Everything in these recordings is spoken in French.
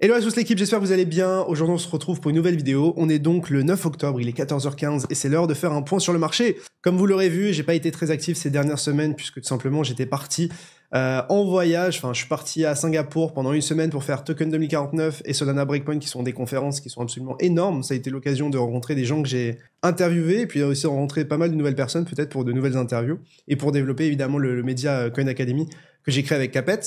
Hello à tous l'équipe, j'espère que vous allez bien. Aujourd'hui on se retrouve pour une nouvelle vidéo. On est donc le 9 octobre, il est 14h15 et c'est l'heure de faire un point sur le marché. Comme vous l'aurez vu, j'ai pas été très actif ces dernières semaines puisque tout simplement j'étais parti euh, en voyage. Enfin, je suis parti à Singapour pendant une semaine pour faire Token 2049 et Solana Breakpoint qui sont des conférences qui sont absolument énormes. Ça a été l'occasion de rencontrer des gens que j'ai interviewés et puis aussi rencontrer pas mal de nouvelles personnes peut-être pour de nouvelles interviews et pour développer évidemment le, le média euh, Coin Academy que j'ai créé avec Capet.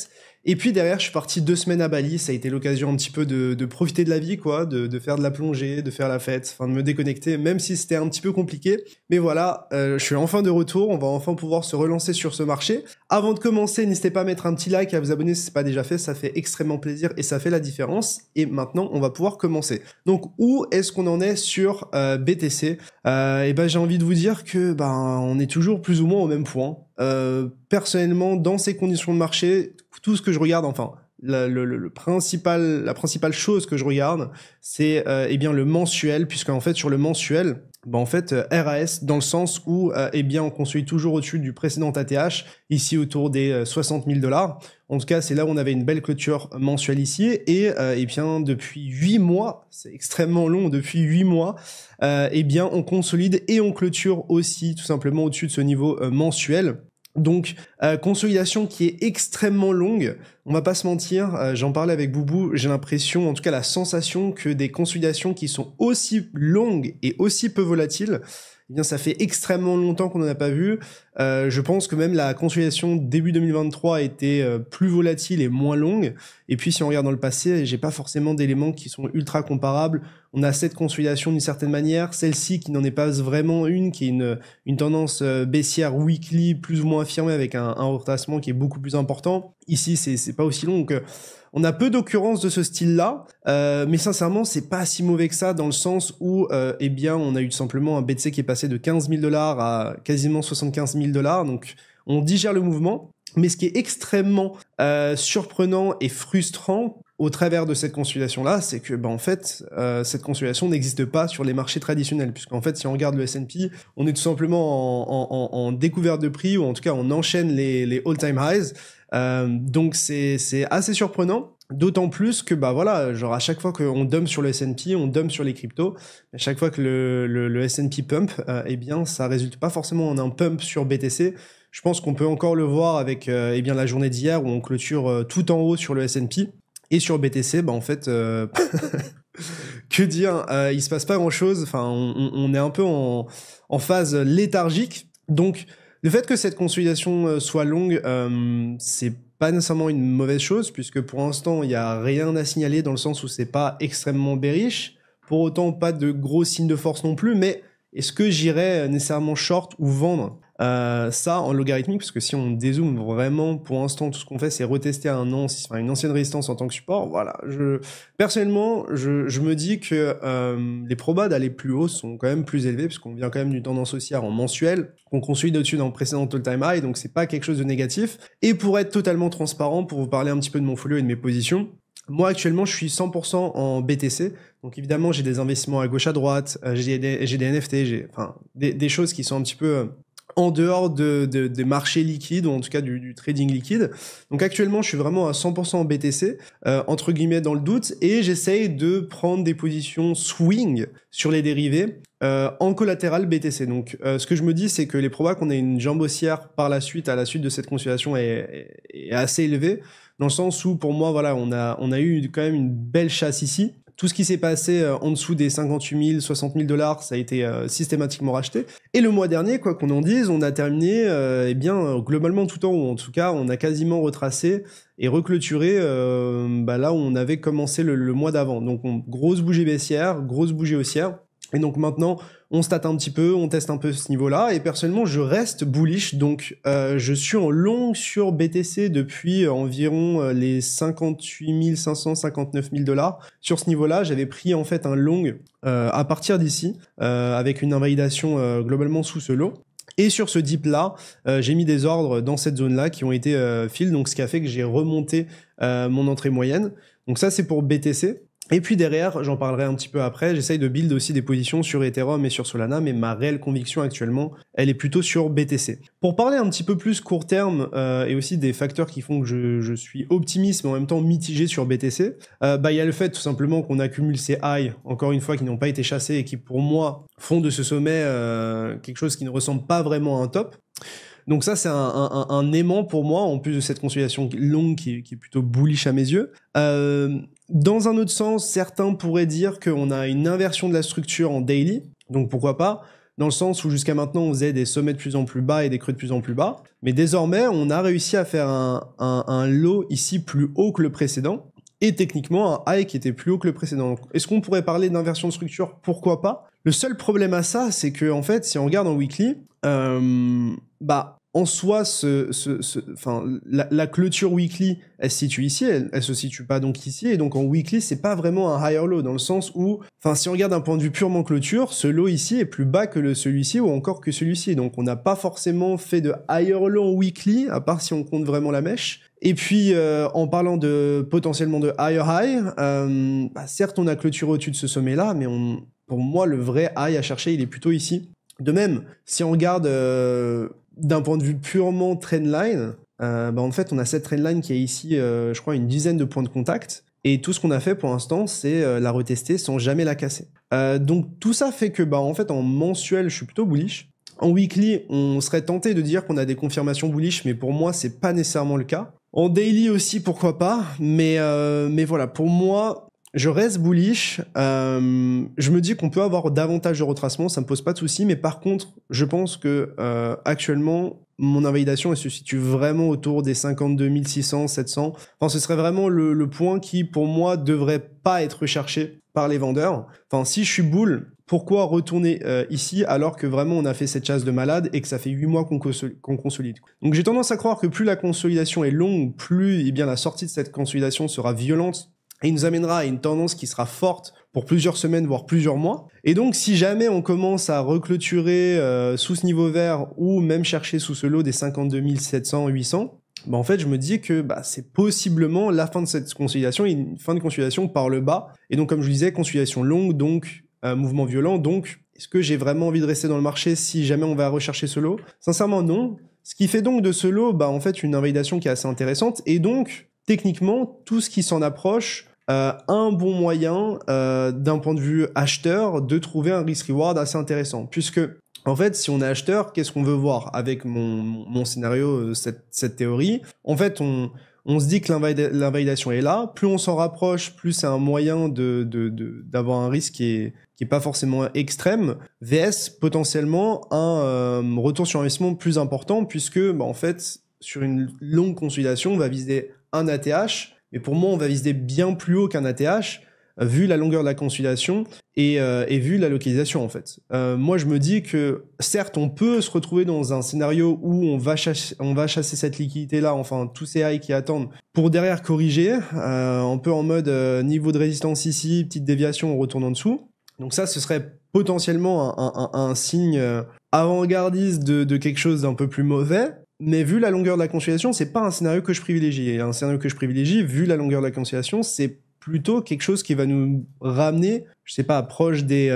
Et puis derrière, je suis parti deux semaines à Bali. Ça a été l'occasion un petit peu de, de, profiter de la vie, quoi, de, faire de la plongée, de faire la fête, enfin de me déconnecter, même si c'était un petit peu compliqué. Mais voilà, euh, je suis enfin de retour. On va enfin pouvoir se relancer sur ce marché. Avant de commencer, n'hésitez pas à mettre un petit like, à vous abonner si c'est pas déjà fait. Ça fait extrêmement plaisir et ça fait la différence. Et maintenant, on va pouvoir commencer. Donc, où est-ce qu'on en est sur BTC euh, Et euh, eh ben, j'ai envie de vous dire que ben, on est toujours plus ou moins au même point. Euh, personnellement, dans ces conditions de marché, tout ce que je regarde, enfin, la, le, principal, la principale chose que je regarde, c'est euh, eh bien le mensuel, puisque en fait sur le mensuel, bah, en fait euh, RAS dans le sens où euh, eh bien on construit toujours au-dessus du précédent ATH ici autour des 60 euh, 000 dollars. En tout cas, c'est là où on avait une belle clôture mensuelle ici et eh bien depuis 8 mois, c'est extrêmement long depuis 8 mois, eh bien on consolide et on clôture aussi tout simplement au-dessus de ce niveau mensuel. Donc, euh, consolidation qui est extrêmement longue. On va pas se mentir, euh, j'en parlais avec Boubou, j'ai l'impression, en tout cas la sensation que des consolidations qui sont aussi longues et aussi peu volatiles, eh bien ça fait extrêmement longtemps qu'on n'en a pas vu. Euh, je pense que même la consolidation début 2023 était euh, plus volatile et moins longue. Et puis si on regarde dans le passé, j'ai pas forcément d'éléments qui sont ultra comparables. On a cette consolidation d'une certaine manière, celle-ci qui n'en est pas vraiment une, qui est une, une tendance euh, baissière weekly plus ou moins affirmée avec un, un qui est beaucoup plus important. Ici, c'est pas aussi long. Donc, on a peu d'occurrences de ce style-là, mais sincèrement, c'est pas si mauvais que ça dans le sens où, eh bien, on a eu simplement un BTC qui est passé de 15 000 dollars à quasiment 75 000 dollars. Donc, on digère le mouvement. Mais ce qui est extrêmement euh, surprenant et frustrant au travers de cette consolidation-là, c'est que, ben, en fait, euh, cette consolidation n'existe pas sur les marchés traditionnels, puisqu'en fait, si on regarde le S&P, on est tout simplement en, découverte de prix, ou en tout cas, on enchaîne les, all-time highs. Euh, donc, c'est assez surprenant. D'autant plus que, bah voilà, genre à chaque fois qu'on dump sur le S&P, on dump sur les cryptos, à chaque fois que le, le, S&P pump, euh, eh bien, ça résulte pas forcément en un pump sur BTC. Je pense qu'on peut encore le voir avec, euh, eh bien, la journée d'hier où on clôture euh, tout en haut sur le S&P et sur BTC, bah en fait, que dire, il se passe pas grand chose. Enfin, on, est un peu en phase léthargique. Donc, le fait que cette consolidation soit longue, c'est pas nécessairement une mauvaise chose, puisque pour l'instant, il n'y a rien à signaler dans le sens où c'est pas extrêmement bearish. Pour autant, pas de gros signes de force non plus, mais est-ce que j'irais nécessairement short ou vendre euh, ça, en logarithmique, parce que si on dézoome vraiment, pour l'instant, tout ce qu'on fait, c'est retester un an, une ancienne résistance en tant que support. Voilà. Je, personnellement, je, me dis que euh, les probas d'aller plus haut sont quand même plus élevés, puisqu'on vient quand même d'une tendance haussière en mensuel, qu'on construit au-dessus d'un précédent all-time high, donc c'est pas quelque chose de négatif. Et pour être totalement transparent, pour vous parler un petit peu de mon folio et de mes positions, moi actuellement je suis 100% en BTC, donc évidemment j'ai des investissements à gauche à droite, euh, j'ai des, NFT, enfin des, choses qui sont un petit peu en dehors de, des marchés liquides ou en tout cas du, trading liquide. Donc actuellement, je suis vraiment à 100% en BTC, euh, entre guillemets dans le doute, et j'essaye de prendre des positions swing sur les dérivés euh, en collatéral BTC. Donc euh, ce que je me dis, c'est que les probas qu'on ait une jambe haussière par la suite, à la suite de cette consolidation, est, est, assez élevé dans le sens où pour moi voilà on a on a eu quand même une belle chasse ici tout ce qui s'est passé euh, en dessous des 58 000, 60 000 dollars, ça a été euh, systématiquement racheté. Et le mois dernier, quoi qu'on en dise, on a terminé, euh, eh bien, globalement tout en haut. En tout cas, on a quasiment retracé et reclôturé bah, là où on avait commencé le, mois d'avant. Donc, grosse bougie baissière, grosse bougie haussière. Et donc maintenant, on se un petit peu, on teste un peu ce niveau-là. Et personnellement, je reste bullish. Donc, euh, je suis en long sur BTC depuis environ euh, les 58 500, 59 000 dollars. Sur ce niveau-là, j'avais pris en fait un long euh, à partir d'ici, avec une invalidation globalement sous ce lot. Et sur ce dip là, j'ai mis des ordres dans cette zone là qui ont été euh, donc ce qui a fait que j'ai remonté mon entrée moyenne. Donc ça c'est pour BTC. Et puis derrière, j'en parlerai un petit peu après, j'essaye de build aussi des positions sur Ethereum et sur Solana, mais ma réelle conviction actuellement, elle est plutôt sur BTC. Pour parler un petit peu plus court terme euh, et aussi des facteurs qui font que je, suis optimiste mais en même temps mitigé sur BTC, euh, bah il y a le fait tout simplement qu'on accumule ces highs, encore une fois, qui n'ont pas été chassés et qui pour moi font de ce sommet euh, quelque chose qui ne ressemble pas vraiment à un top. Donc ça, c'est un, aimant pour moi, en plus de cette consolidation longue qui, est plutôt bullish à mes yeux. Euh, dans un autre sens, certains pourraient dire qu'on a une inversion de la structure en daily, donc pourquoi pas dans le sens où jusqu'à maintenant on faisait des sommets de plus en plus bas et des creux de plus en plus bas. Mais désormais, on a réussi à faire un, un, lot ici plus haut que le précédent et techniquement un high qui était plus haut que le précédent. Est-ce qu'on pourrait parler d'inversion de structure Pourquoi pas Le seul problème à ça, c'est que en fait, si on regarde en weekly, euh, bah en soi, ce, ce, ce enfin, la, clôture weekly, elle se situe ici, elle, elle, se situe pas donc ici, et donc en weekly, c'est pas vraiment un higher low dans le sens où, enfin, si on regarde d'un point de vue purement clôture, ce low ici est plus bas que le celui-ci ou encore que celui-ci, donc on n'a pas forcément fait de higher low en weekly, à part si on compte vraiment la mèche. Et puis, euh, en parlant de potentiellement de higher high, euh, bah, certes, on a clôturé au-dessus de ce sommet-là, mais on, pour moi, le vrai high à chercher, il est plutôt ici. De même, si on regarde euh, d'un point de vue purement trendline, euh, bah, en fait, on a cette trendline qui est ici, euh, je crois, une dizaine de points de contact. Et tout ce qu'on a fait pour l'instant, c'est euh, la retester sans jamais la casser. Euh, donc tout ça fait que, bah, en fait, en mensuel, je suis plutôt bullish. En weekly, on serait tenté de dire qu'on a des confirmations bullish, mais pour moi, c'est pas nécessairement le cas. En daily aussi, pourquoi pas. mais voilà, pour moi, je reste bullish. Euh, je me dis qu'on peut avoir davantage de retracement, ça me pose pas de souci. Mais par contre, je pense que euh, actuellement, mon invalidation se situe vraiment autour des 52 600, 700. Enfin, ce serait vraiment le, point qui, pour moi, devrait pas être recherché par les vendeurs. Enfin, si je suis boule, pourquoi retourner euh, ici alors que vraiment on a fait cette chasse de malade et que ça fait 8 mois qu'on consolide Donc j'ai tendance à croire que plus la consolidation est longue, plus eh bien, la sortie de cette consolidation sera violente et il nous amènera à une tendance qui sera forte pour plusieurs semaines, voire plusieurs mois. Et donc, si jamais on commence à reclôturer euh, sous ce niveau vert ou même chercher sous ce lot des 52 700, 800, bah en fait, je me dis que bah, c'est possiblement la fin de cette consolidation, une fin de consolidation par le bas. Et donc, comme je vous disais, consolidation longue, donc un euh, mouvement violent. Donc, est-ce que j'ai vraiment envie de rester dans le marché si jamais on va rechercher ce lot Sincèrement, non. Ce qui fait donc de ce lot, bah, en fait, une invalidation qui est assez intéressante. Et donc, techniquement, tout ce qui s'en approche, euh, un bon moyen euh, d'un point de vue acheteur de trouver un risk-reward assez intéressant. Puisque, en fait, si on est acheteur, qu'est-ce qu'on veut voir avec mon, scénario, euh, cette, théorie En fait, on, se dit que l'invalidation est là. Plus on s'en rapproche, plus c'est un moyen d'avoir un risque qui n'est pas forcément extrême. VS, potentiellement, un retour sur investissement plus important puisque, bah, en fait, sur une longue consolidation, on va viser un ATH mais pour moi, on va viser bien plus haut qu'un ATH, euh, vu la longueur de la consolidation et, euh, vu la localisation en fait. Euh, moi, je me dis que certes, on peut se retrouver dans un scénario où on va chasser, on va chasser cette liquidité-là, enfin tous ces highs qui attendent, pour derrière corriger, euh, un peu en mode niveau de résistance ici, petite déviation, on retourne en dessous. Donc ça, ce serait potentiellement un, signe avant-gardiste de, de, quelque chose d'un peu plus mauvais. Mais vu la longueur de la conciliation, c'est pas un scénario que je privilégie. Et un scénario que je privilégie, vu la longueur de la conciliation, c'est plutôt quelque chose qui va nous ramener, je sais pas, proche des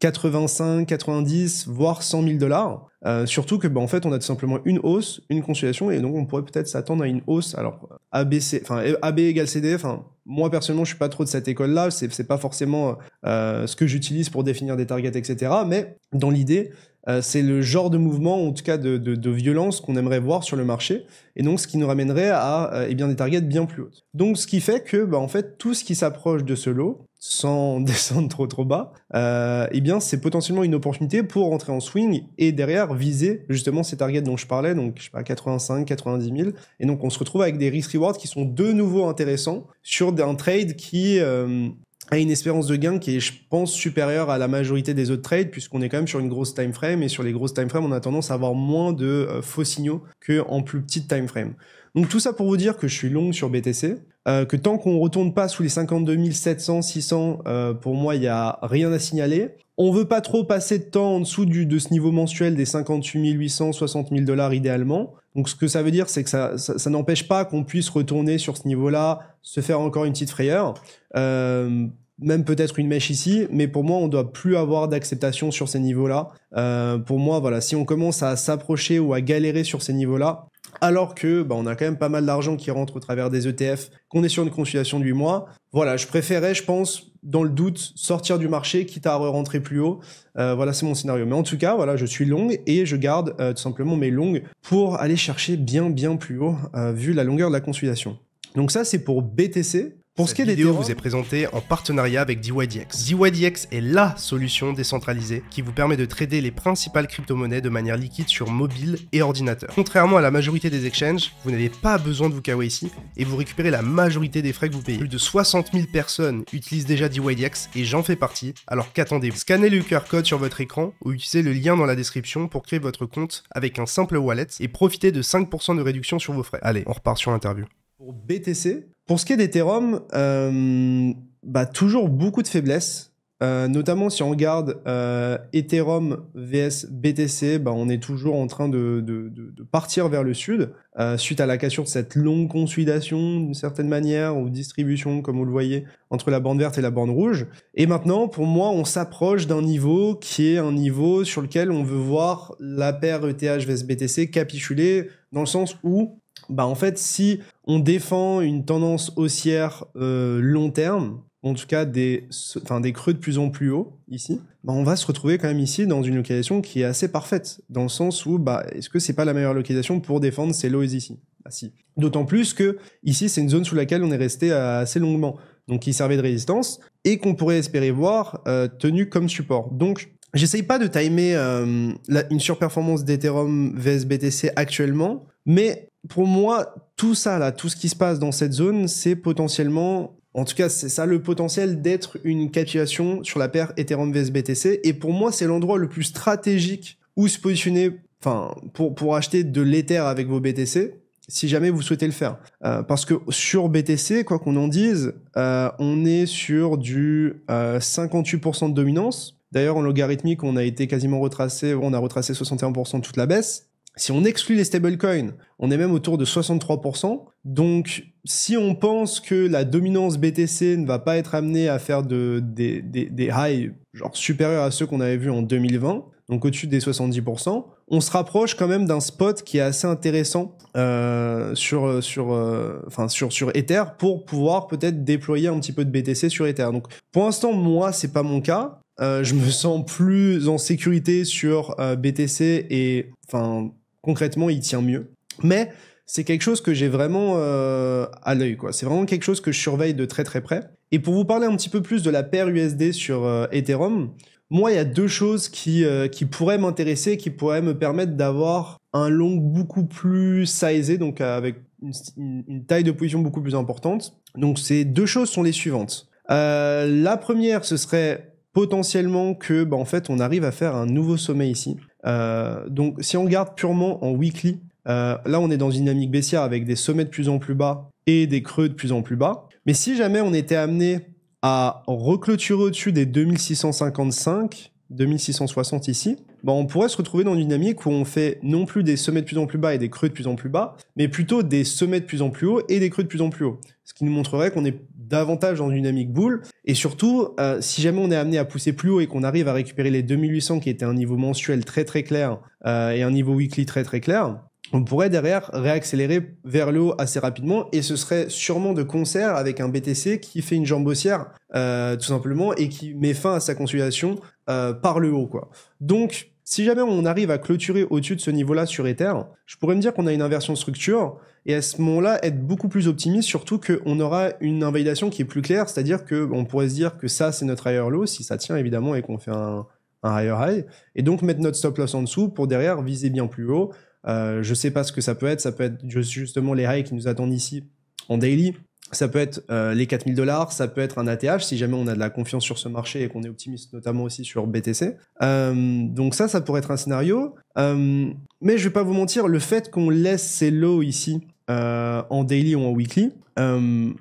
85, euh, 90, voire 100 000 dollars. Euh, surtout que, ben en fait, on a tout simplement une hausse, une conciliation, et donc on pourrait peut-être s'attendre à une hausse. Alors, ABC, enfin, AB égale CD, e, enfin, moi personnellement, je suis pas trop de cette école-là, c'est pas forcément euh, ce que j'utilise pour définir des targets, etc. Mais dans l'idée, euh, c'est le genre de mouvement, en tout cas de, violence qu'on aimerait voir sur le marché, et donc ce qui nous ramènerait à euh, eh bien, des targets bien plus hautes. Donc ce qui fait que bah, en fait tout ce qui s'approche de ce lot, sans descendre trop trop bas, euh, eh bien c'est potentiellement une opportunité pour rentrer en swing et derrière viser justement ces targets dont je parlais, donc je sais pas 85, 90 000, et donc on se retrouve avec des risk rewards qui sont de nouveau intéressants sur un trade qui euh, a une espérance de gain qui est, je pense, supérieure à la majorité des autres trades, puisqu'on est quand même sur une grosse time frame, et sur les grosses time frames, on a tendance à avoir moins de euh, faux signaux qu'en plus petite time frame. Donc tout ça pour vous dire que je suis long sur BTC. Euh, que tant qu'on retourne pas sous les 52 700, 600, pour moi, il n'y a rien à signaler. On veut pas trop passer de temps en dessous du, de ce niveau mensuel des 58 800, 60 000 dollars idéalement. Donc ce que ça veut dire, c'est que ça, n'empêche pas qu'on puisse retourner sur ce niveau-là, se faire encore une petite frayeur. Euh, même peut-être une mèche ici, mais pour moi, on ne doit plus avoir d'acceptation sur ces niveaux-là. Euh, pour moi, voilà, si on commence à s'approcher ou à galérer sur ces niveaux-là, alors que bah, on a quand même pas mal d'argent qui rentre au travers des ETF, qu'on est sur une consultation de 8 mois. Voilà, je préférais, je pense, dans le doute, sortir du marché, quitte à rentrer plus haut. Euh, voilà, c'est mon scénario. Mais en tout cas, voilà, je suis long et je garde euh, tout simplement mes longues pour aller chercher bien, bien plus haut, vu la longueur de la consolidation. Donc ça, c'est pour BTC. Pour ce qui est vous est présenté en partenariat avec DYDX. DYDX est LA solution décentralisée qui vous permet de trader les principales crypto-monnaies de manière liquide sur mobile et ordinateur. Contrairement à la majorité des exchanges, vous n'avez pas besoin de vous ici et vous récupérez la majorité des frais que vous payez. Plus de 60 000 personnes utilisent déjà DYDX et j'en fais partie, alors qu'attendez-vous Scannez le QR code sur votre écran ou utilisez le lien dans la description pour créer votre compte avec un simple wallet et profitez de 5% de réduction sur vos frais. Allez, on repart sur l'interview. Pour BTC, pour ce qui est d'Ethereum, euh, bah, toujours beaucoup de faiblesses. Euh, notamment si on regarde euh, Ethereum vs BTC, bah, on est toujours en train de, de, de, de partir vers le sud, euh, suite à la cassure de cette longue consolidation d'une certaine manière, ou distribution comme vous le voyez, entre la bande verte et la bande rouge. Et maintenant, pour moi, on s'approche d'un niveau qui est un niveau sur lequel on veut voir la paire ETH vs BTC capituler, dans le sens où bah en fait, si on défend une tendance haussière euh, long terme, en tout cas des, enfin, des creux de plus en plus haut ici, bah on va se retrouver quand même ici dans une localisation qui est assez parfaite, dans le sens où bah, est-ce que c'est pas la meilleure localisation pour défendre ces lows ici Bah si. D'autant plus que ici c'est une zone sous laquelle on est resté assez longuement, donc qui servait de résistance et qu'on pourrait espérer voir euh, tenu tenue comme support. Donc J'essaye pas de timer euh, une surperformance d'Ethereum vs BTC actuellement, mais pour moi, tout ça, là, tout ce qui se passe dans cette zone, c'est potentiellement, en tout cas, c'est ça le potentiel d'être une capitulation sur la paire Ethereum vs BTC. Et pour moi, c'est l'endroit le plus stratégique où se positionner, enfin, pour, pour acheter de l'Ether avec vos BTC si jamais vous souhaitez le faire. Euh, parce que sur BTC, quoi qu'on en dise, euh, on est sur du 58% euh, de dominance. D'ailleurs, en logarithmique, on a été quasiment retracé, on a retracé 61% de toute la baisse. Si on exclut les stablecoins, on est même autour de 63%. Donc, si on pense que la dominance BTC ne va pas être amenée à faire de, des, des, des highs genre supérieurs à ceux qu'on avait vus en 2020, donc au-dessus des 70%, on se rapproche quand même d'un spot qui est assez intéressant euh, sur, sur, euh, enfin sur, sur Ether pour pouvoir peut-être déployer un petit peu de BTC sur Ether. Donc pour l'instant, moi, c'est pas mon cas. Euh, je me sens plus en sécurité sur BTC et enfin concrètement, il tient mieux. Mais c'est quelque chose que j'ai vraiment euh, à l'œil, quoi. C'est vraiment quelque chose que je surveille de très très près. Et pour vous parler un petit peu plus de la paire USD sur euh, Ethereum, moi, il y a deux choses qui, euh, qui pourraient m'intéresser, qui pourraient me permettre d'avoir un long beaucoup plus sizé, donc avec une, taille de position beaucoup plus importante. Donc ces deux choses sont les suivantes. la première, ce serait potentiellement que, bah, en fait, on arrive à faire un nouveau sommet ici. Euh, donc si on regarde purement en weekly, euh, là on est dans une dynamique baissière avec des sommets de plus en plus bas et des creux de plus en plus bas. Mais si jamais on était amené à reclôturer au-dessus des 2655, 2660 ici, bah on pourrait se retrouver dans une dynamique où on fait non plus des sommets de plus en plus bas et des creux de plus en plus bas, mais plutôt des sommets de plus en plus haut et des creux de plus en plus haut. Ce qui nous montrerait qu'on est davantage en une dynamique boule. Et surtout, euh, si jamais on est amené à pousser plus haut et qu'on arrive à récupérer les 2800 qui était un niveau mensuel très très clair euh, et un niveau weekly très très clair, on pourrait derrière réaccélérer vers le haut assez rapidement et ce serait sûrement de concert avec un BTC qui fait une jambe haussière euh, tout simplement et qui met fin à sa consolidation par le haut quoi. Donc si jamais on arrive à clôturer au-dessus de ce niveau-là sur Ether, je pourrais me dire qu'on a une inversion structure et à ce moment-là être beaucoup plus optimiste, surtout qu'on aura une invalidation qui est plus claire, c'est-à-dire qu'on pourrait se dire que ça c'est notre higher low, si ça tient évidemment et qu'on fait un, higher high, et donc mettre notre stop loss en dessous pour derrière viser bien plus haut. Je euh, je sais pas ce que ça peut être, ça peut être justement les highs qui nous attendent ici en daily, ça peut être euh, les 4000 dollars, ça peut être un ATH si jamais on a de la confiance sur ce marché et qu'on est optimiste notamment aussi sur BTC. Euh, donc ça, ça pourrait être un scénario. Euh, mais je vais pas vous mentir, le fait qu'on laisse ces lots ici en daily ou en weekly,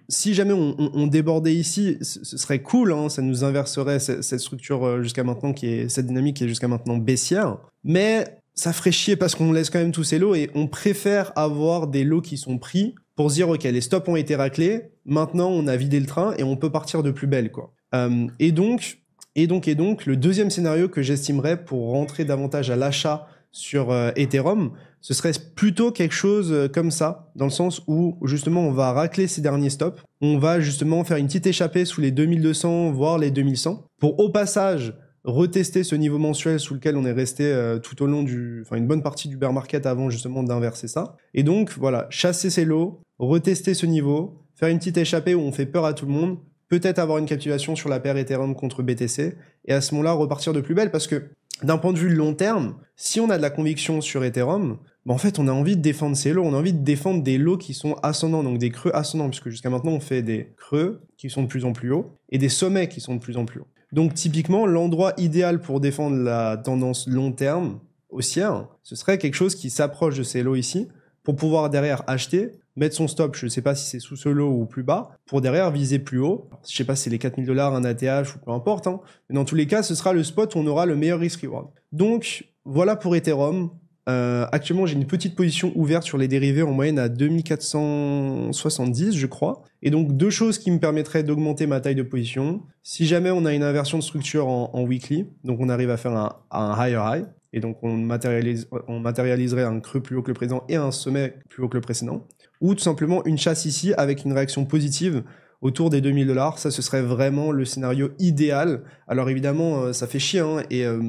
si jamais on, débordait ici, ce serait cool, hein, ça nous inverserait cette, cette structure jusqu'à maintenant qui est cette dynamique qui est jusqu'à maintenant baissière. Mais ça ferait chier parce qu'on laisse quand même tous ces lots et on préfère avoir des lots qui sont pris pour dire ok les stops ont été raclés, maintenant on a vidé le train et on peut partir de plus belle quoi. Euh, et donc et donc et donc le deuxième scénario que j'estimerais pour rentrer davantage à l'achat sur euh, Ethereum, ce serait plutôt quelque chose euh, comme ça, dans le sens où justement on va racler ces derniers stops, on va justement faire une petite échappée sous les 2200 voire les 2100 pour au passage retester ce niveau mensuel sous lequel on est resté euh, tout au long du, enfin une bonne partie du bear market avant justement d'inverser ça. Et donc voilà, chasser ces lots, retester ce niveau, faire une petite échappée où on fait peur à tout le monde, peut-être avoir une captivation sur la paire Ethereum contre BTC, et à ce moment-là repartir de plus belle parce que d'un point de vue long terme, si on a de la conviction sur Ethereum, ben en fait on a envie de défendre ces lots, on a envie de défendre des lots qui sont ascendants, donc des creux ascendants, puisque jusqu'à maintenant on fait des creux qui sont de plus en plus hauts et des sommets qui sont de plus en plus hauts. Donc typiquement, l'endroit idéal pour défendre la tendance long terme haussière, ce serait quelque chose qui s'approche de ces lots ici, pour pouvoir derrière acheter, mettre son stop, je ne sais pas si c'est sous ce lot ou plus bas, pour derrière viser plus haut. je ne sais pas si c'est les 4000 dollars, un ATH ou peu importe, hein. mais dans tous les cas, ce sera le spot où on aura le meilleur risk reward. Donc voilà pour Ethereum. Euh, actuellement, j'ai une petite position ouverte sur les dérivés en moyenne à 2470, je crois. Et donc, deux choses qui me permettraient d'augmenter ma taille de position. Si jamais on a une inversion de structure en, weekly, donc on arrive à faire un, higher high, et donc on, matérialiserait un creux plus haut que le présent et un sommet plus haut que le précédent. Ou tout simplement une chasse ici avec une réaction positive autour des 2000 dollars. Ça, ce serait vraiment le scénario idéal. Alors évidemment, euh, ça fait chier, hein, et euh,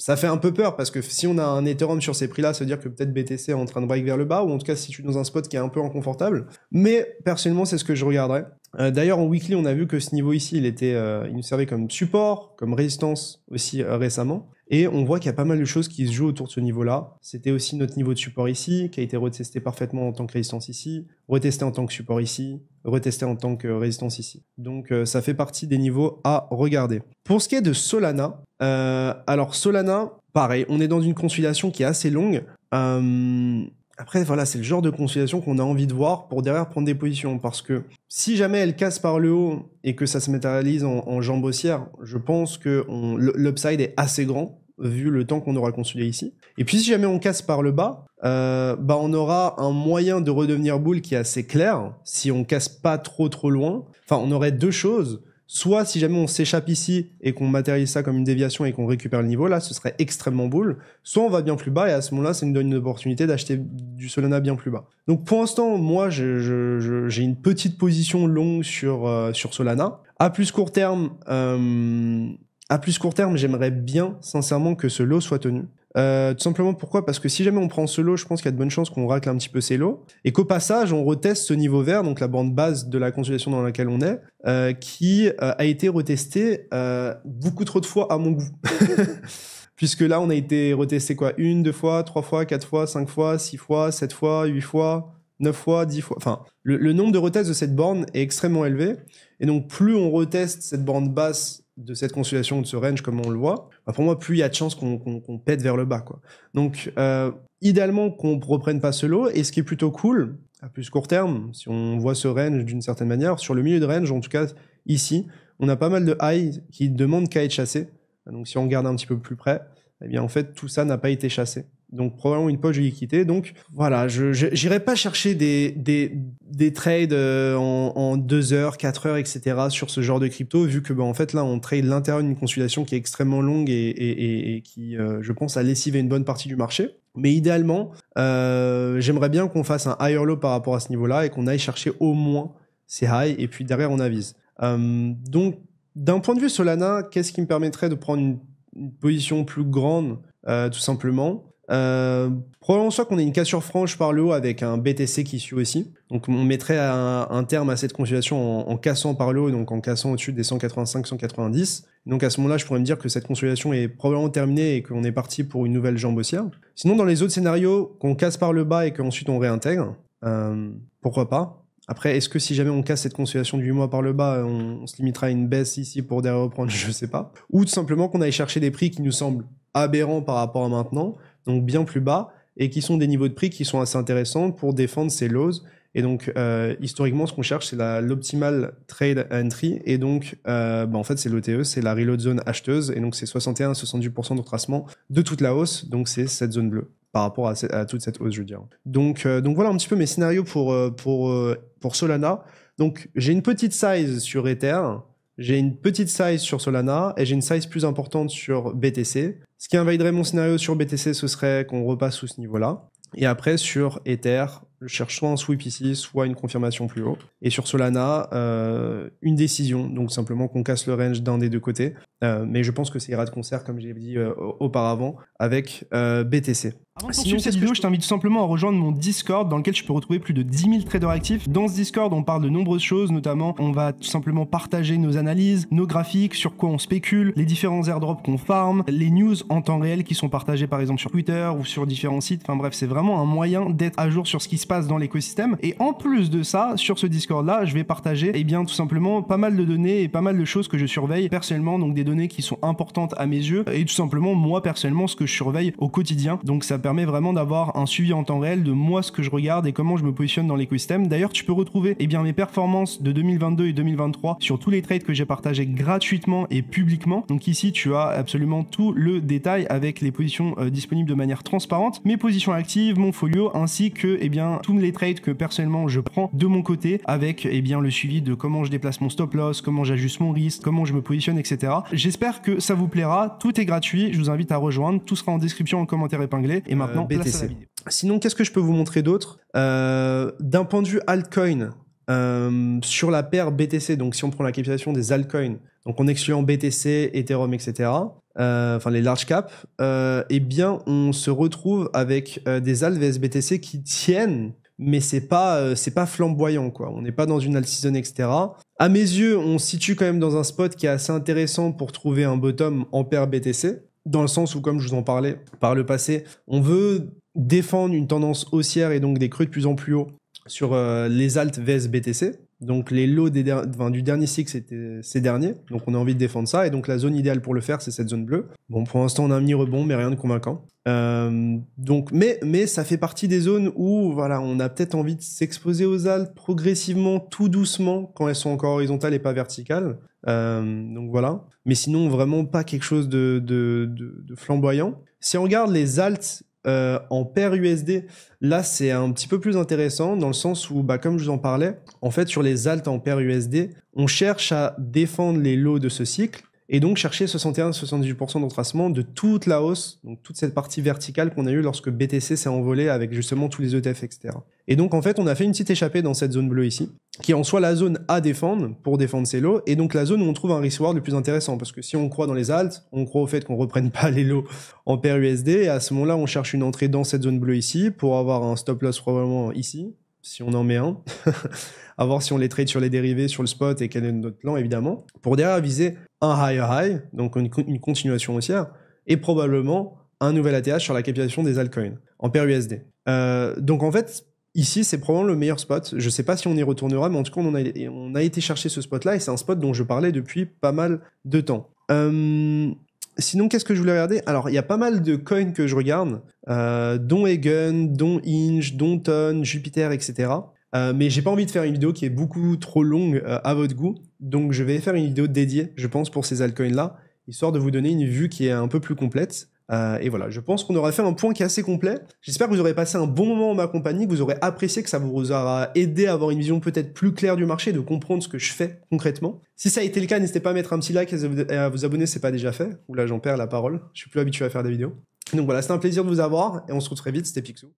ça fait un peu peur parce que si on a un Ethereum sur ces prix-là, ça veut dire que peut-être BTC est en train de break vers le bas ou en tout cas si tu es dans un spot qui est un peu inconfortable. Mais personnellement, c'est ce que je regarderais. Euh, d'ailleurs, en weekly, on a vu que ce niveau ici, il, était, euh, il nous servait comme support, comme résistance aussi euh, récemment. Et on voit qu'il y a pas mal de choses qui se jouent autour de ce niveau-là. C'était aussi notre niveau de support ici, qui a été retesté parfaitement en tant que résistance ici, retesté en tant que support ici, retesté en tant que résistance ici. Donc ça fait partie des niveaux à regarder. Pour ce qui est de Solana, alors Solana, pareil, on est dans une consolidation qui est assez longue. Euh, après, voilà, c'est le genre de consolidation qu'on a envie de voir pour derrière prendre des positions. Parce que si jamais elle casse par le haut et que ça se matérialise en, en jambe je pense que l'upside est assez grand vu le temps qu'on aura consolidé ici. Et puis si jamais on casse par le bas, euh, bah on aura un moyen de redevenir boule qui est assez clair si on casse pas trop trop loin. Enfin, on aurait deux choses. Soit si jamais on s'échappe ici et qu'on matérialise ça comme une déviation et qu'on récupère le niveau, là ce serait extrêmement boule. Soit on va bien plus bas et à ce moment-là ça nous donne une opportunité d'acheter du Solana bien plus bas. Donc pour l'instant moi j'ai une petite position longue sur, euh, sur Solana. À plus court terme, euh, à plus court terme j'aimerais bien sincèrement que ce lot soit tenu. Euh, tout simplement pourquoi Parce que si jamais on prend ce lot, je pense qu'il y a de bonnes chances qu'on racle un petit peu ces lots et qu'au passage on reteste ce niveau vert, donc la bande base de la consolidation dans laquelle on est, euh, qui euh, a été retestée beaucoup trop de fois à mon goût. Puisque là, on a été retesté quoi Une, deux fois, trois fois, quatre fois, cinq fois, six fois, sept fois, huit fois, neuf fois, dix fois. Enfin, le, le nombre de retests de cette borne est extrêmement élevé. Et donc, plus on reteste cette borne basse de cette consolidation de ce range comme on le voit, bah, pour moi, plus il y a de chances qu'on pète vers le bas. Quoi. Donc, euh, idéalement, qu'on ne reprenne pas ce lot. Et ce qui est plutôt cool, à plus court terme, si on voit ce range d'une certaine manière, sur le milieu de range, en tout cas ici, on a pas mal de highs qui demandent qu'à être chassés. Donc, si on regarde un petit peu plus près, eh bien, en fait, tout ça n'a pas été chassé donc probablement une poche de liquidité. Donc voilà, je n'irai pas chercher des, des, trades euh, en, 2 heures, 4 heures, etc. sur ce genre de crypto, vu que bah, en fait là on trade l'intérieur d'une consultation qui est extrêmement longue et, qui, euh, je pense, a lessivé une bonne partie du marché. Mais idéalement, euh, j'aimerais bien qu'on fasse un higher low par rapport à ce niveau-là et qu'on aille chercher au moins ces highs et puis derrière on avise. donc d'un point de vue Solana, qu'est-ce qui me permettrait de prendre une position plus grande tout simplement euh, probablement soit qu'on ait une cassure franche par le haut avec un BTC qui suit aussi. Donc on mettrait un, terme à cette consolidation en, cassant par le haut, donc en cassant au-dessus des 185-190. Donc à ce moment-là, je pourrais me dire que cette consolidation est probablement terminée et qu'on est parti pour une nouvelle jambe haussière. Sinon, dans les autres scénarios, qu'on casse par le bas et qu'ensuite on réintègre, euh, pourquoi pas après, est-ce que si jamais on casse cette consolidation du 8 mois par le bas, on, se limitera à une baisse ici pour derrière reprendre Je sais pas. Ou tout simplement qu'on aille chercher des prix qui nous semblent aberrants par rapport à maintenant, donc bien plus bas, et qui sont des niveaux de prix qui sont assez intéressants pour défendre ces lows. Et donc, euh, historiquement, ce qu'on cherche, c'est l'optimal trade entry. Et donc, euh, bah, en fait, c'est l'OTE, c'est la reload zone acheteuse. Et donc, c'est 61-68% de retracement de toute la hausse. Donc, c'est cette zone bleue par rapport à, toute cette hausse, je veux dire. Donc, euh, donc voilà un petit peu mes scénarios pour, pour, pour Solana. Donc, j'ai une petite size sur Ether. J'ai une petite size sur Solana et j'ai une size plus importante sur BTC. Ce qui invaliderait mon scénario sur BTC, ce serait qu'on repasse sous ce niveau-là. Et après, sur Ether, je cherche soit un sweep ici, soit une confirmation plus haut. Et sur Solana, euh, une décision, donc simplement qu'on casse le range d'un des deux côtés. Euh, mais je pense que ça ira de concert, comme j'ai dit euh, auparavant, avec BTC. Avant cette vidéo, je t'invite tout simplement à rejoindre mon Discord dans lequel je peux retrouver plus de 10 000 traders actifs. Dans ce Discord, on parle de nombreuses choses, notamment on va tout simplement partager nos analyses, nos graphiques, sur quoi on spécule, les différents airdrops qu'on farm, les news en temps réel qui sont partagées par exemple sur Twitter ou sur différents sites. Enfin bref, c'est vraiment un moyen d'être à jour sur ce qui se passe dans l'écosystème. Et en plus de ça, sur ce Discord-là, je vais partager et eh bien tout simplement pas mal de données et pas mal de choses que je surveille personnellement, donc des données qui sont importantes à mes yeux et tout simplement moi personnellement ce que je surveille au quotidien. Donc ça permet vraiment d'avoir un suivi en temps réel de moi ce que je regarde et comment je me positionne dans l'écosystème. D'ailleurs, tu peux retrouver et eh bien mes performances de 2022 et 2023 sur tous les trades que j'ai partagés gratuitement et publiquement. Donc ici, tu as absolument tout le détail avec les positions euh, disponibles de manière transparente, mes positions actives, mon folio ainsi que et eh bien tous les trades que personnellement je prends de mon côté avec eh bien le suivi de comment je déplace mon stop loss, comment j'ajuste mon risque, comment je me positionne, etc. J'espère que ça vous plaira. Tout est gratuit. Je vous invite à rejoindre. Tout sera en description, en commentaire épinglé. Et euh, maintenant, BTC. Sinon, qu'est-ce que je peux vous montrer d'autre euh, D'un point de vue altcoin, euh, sur la paire BTC, donc si on prend la capitalisation des altcoins, donc en excluant BTC, Ethereum, etc. Euh, enfin les large caps, euh, eh bien on se retrouve avec euh, des vs btc qui tiennent mais c'est pas c'est pas flamboyant quoi. On n'est pas dans une alt season etc. À mes yeux, on se situe quand même dans un spot qui est assez intéressant pour trouver un bottom en paire BTC, dans le sens où comme je vous en parlais par le passé, on veut défendre une tendance haussière et donc des creux de plus en plus haut sur les alt VS BTC. Donc les lots des du dernier cycle, c'était ces derniers. Donc on a envie de défendre ça. Et donc la zone idéale pour le faire, c'est cette zone bleue. Bon, pour l'instant, on a un mini-rebond, mais rien de convaincant. Euh, donc, mais, mais ça fait partie des zones où voilà, on a peut-être envie de s'exposer aux altes progressivement, tout doucement, quand elles sont encore horizontales et pas verticales. Euh, donc voilà. Mais sinon, vraiment pas quelque chose de, de flamboyant. Si on regarde les altes euh, en paire USD. Là, c'est un petit peu plus intéressant dans le sens où, bah, comme je vous en parlais, en fait, sur les alt en paire USD, on cherche à défendre les lots de ce cycle et donc chercher 61-78% d'entracement de toute la hausse, donc toute cette partie verticale qu'on a eue lorsque BTC s'est envolé avec justement tous les ETF, etc. Et donc en fait, on a fait une petite échappée dans cette zone bleue ici, qui est en soit la zone à défendre pour défendre ses lots, et donc la zone où on trouve un risk reward le plus intéressant, parce que si on croit dans les altes, on croit au fait qu'on reprenne pas les lots en paire USD, et à ce moment-là, on cherche une entrée dans cette zone bleue ici pour avoir un stop loss probablement ici, si on en met un. à voir si on les trade sur les dérivés, sur le spot et quel est notre plan évidemment, pour derrière viser un higher high, donc une, continuation haussière, et probablement un nouvel ATH sur la capitalisation des altcoins en paire USD. Euh, donc en fait, ici, c'est probablement le meilleur spot. Je ne sais pas si on y retournera, mais en tout cas, on a, on a été chercher ce spot-là et c'est un spot dont je parlais depuis pas mal de temps. Euh, sinon, qu'est-ce que je voulais regarder Alors, il y a pas mal de coins que je regarde, euh, dont Egan, dont Inge, dont Ton, Jupiter, etc. Euh, mais j'ai pas envie de faire une vidéo qui est beaucoup trop longue euh, à votre goût, donc je vais faire une vidéo dédiée, je pense, pour ces altcoins-là, histoire de vous donner une vue qui est un peu plus complète. Euh, et voilà, je pense qu'on aura fait un point qui est assez complet. J'espère que vous aurez passé un bon moment en ma compagnie, que vous aurez apprécié, que ça vous aura aidé à avoir une vision peut-être plus claire du marché, de comprendre ce que je fais concrètement. Si ça a été le cas, n'hésitez pas à mettre un petit like et à vous abonner c'est pas déjà fait. Ou là, j'en perds la parole, je suis plus habitué à faire des vidéos. Donc voilà, c'était un plaisir de vous avoir et on se retrouve très vite, c'était Pixou.